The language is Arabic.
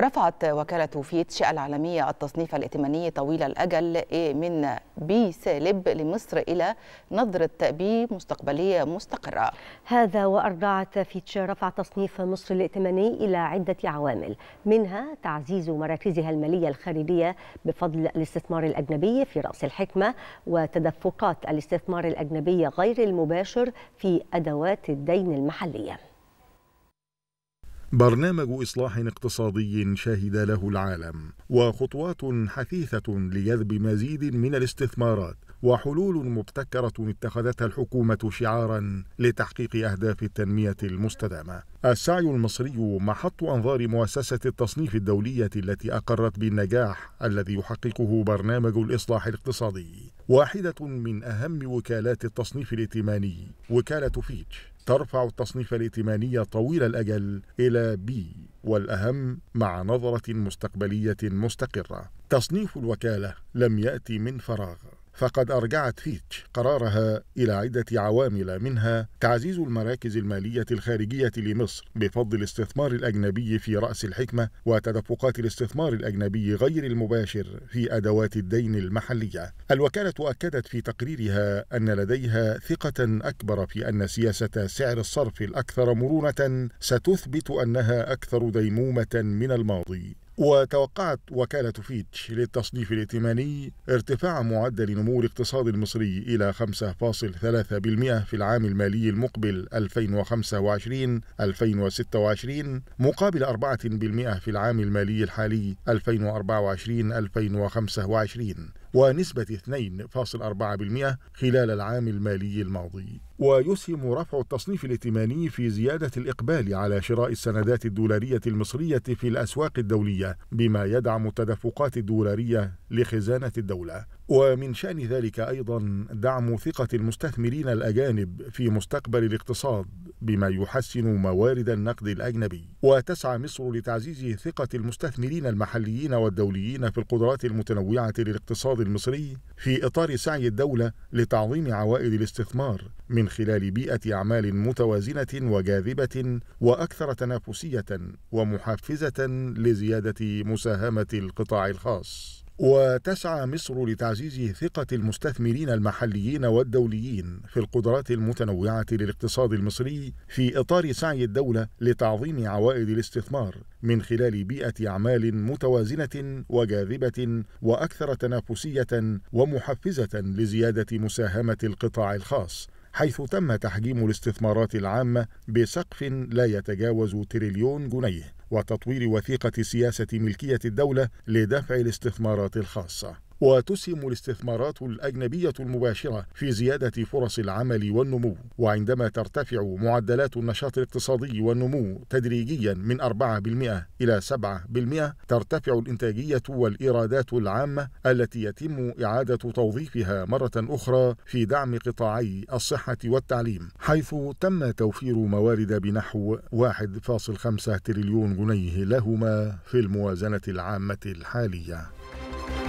رفعت وكالة فيتش العالمية التصنيف الائتماني طويل الأجل من بي سالب لمصر إلى نظرة بي مستقبلية مستقرة هذا وأرضعت فيتش رفع تصنيف مصر الائتماني إلى عدة عوامل منها تعزيز مراكزها المالية الخارجية بفضل الاستثمار الأجنبي في رأس الحكمة وتدفقات الاستثمار الأجنبي غير المباشر في أدوات الدين المحلية برنامج إصلاح اقتصادي شهد له العالم وخطوات حثيثة لجذب مزيد من الاستثمارات وحلول مبتكرة اتخذتها الحكومة شعارا لتحقيق أهداف التنمية المستدامة. السعي المصري محط أنظار مؤسسة التصنيف الدولية التي أقرت بالنجاح الذي يحققه برنامج الإصلاح الاقتصادي. واحدة من أهم وكالات التصنيف الائتماني وكالة فيتش ترفع التصنيف الائتماني طويل الأجل إلى B والأهم مع نظرة مستقبلية مستقرة تصنيف الوكالة لم يأتي من فراغ فقد أرجعت فيتش قرارها إلى عدة عوامل منها تعزيز المراكز المالية الخارجية لمصر بفضل الاستثمار الأجنبي في رأس الحكمة وتدفقات الاستثمار الأجنبي غير المباشر في أدوات الدين المحلية. الوكالة أكدت في تقريرها أن لديها ثقة أكبر في أن سياسة سعر الصرف الأكثر مرونة ستثبت أنها أكثر ديمومة من الماضي. وتوقعت وكالة فيتش للتصنيف الائتماني ارتفاع معدل نمو الاقتصاد المصري إلى 5.3% في العام المالي المقبل 2025-2026 مقابل 4% في العام المالي الحالي 2024-2025 ونسبة 2.4% خلال العام المالي الماضي ويسهم رفع التصنيف الائتماني في زيادة الإقبال على شراء السندات الدولارية المصرية في الأسواق الدولية بما يدعم التدفقات الدولارية لخزانة الدولة ومن شأن ذلك أيضا دعم ثقة المستثمرين الأجانب في مستقبل الاقتصاد بما يحسن موارد النقد الأجنبي وتسعى مصر لتعزيز ثقة المستثمرين المحليين والدوليين في القدرات المتنوعة للاقتصاد المصري في إطار سعي الدولة لتعظيم عوائد الاستثمار من خلال بيئة أعمال متوازنة وجاذبة وأكثر تنافسية ومحفزة لزيادة مساهمة القطاع الخاص وتسعى مصر لتعزيز ثقة المستثمرين المحليين والدوليين في القدرات المتنوعة للاقتصاد المصري في إطار سعي الدولة لتعظيم عوائد الاستثمار من خلال بيئة أعمال متوازنة وجاذبة وأكثر تنافسية ومحفزة لزيادة مساهمة القطاع الخاص حيث تم تحجيم الاستثمارات العامة بسقف لا يتجاوز تريليون جنيه وتطوير وثيقة سياسة ملكية الدولة لدفع الاستثمارات الخاصة وتسهم الاستثمارات الأجنبية المباشرة في زيادة فرص العمل والنمو وعندما ترتفع معدلات النشاط الاقتصادي والنمو تدريجيا من 4% إلى 7% ترتفع الإنتاجية والإيرادات العامة التي يتم إعادة توظيفها مرة أخرى في دعم قطاعي الصحة والتعليم حيث تم توفير موارد بنحو 1.5 تريليون جنيه لهما في الموازنة العامة الحالية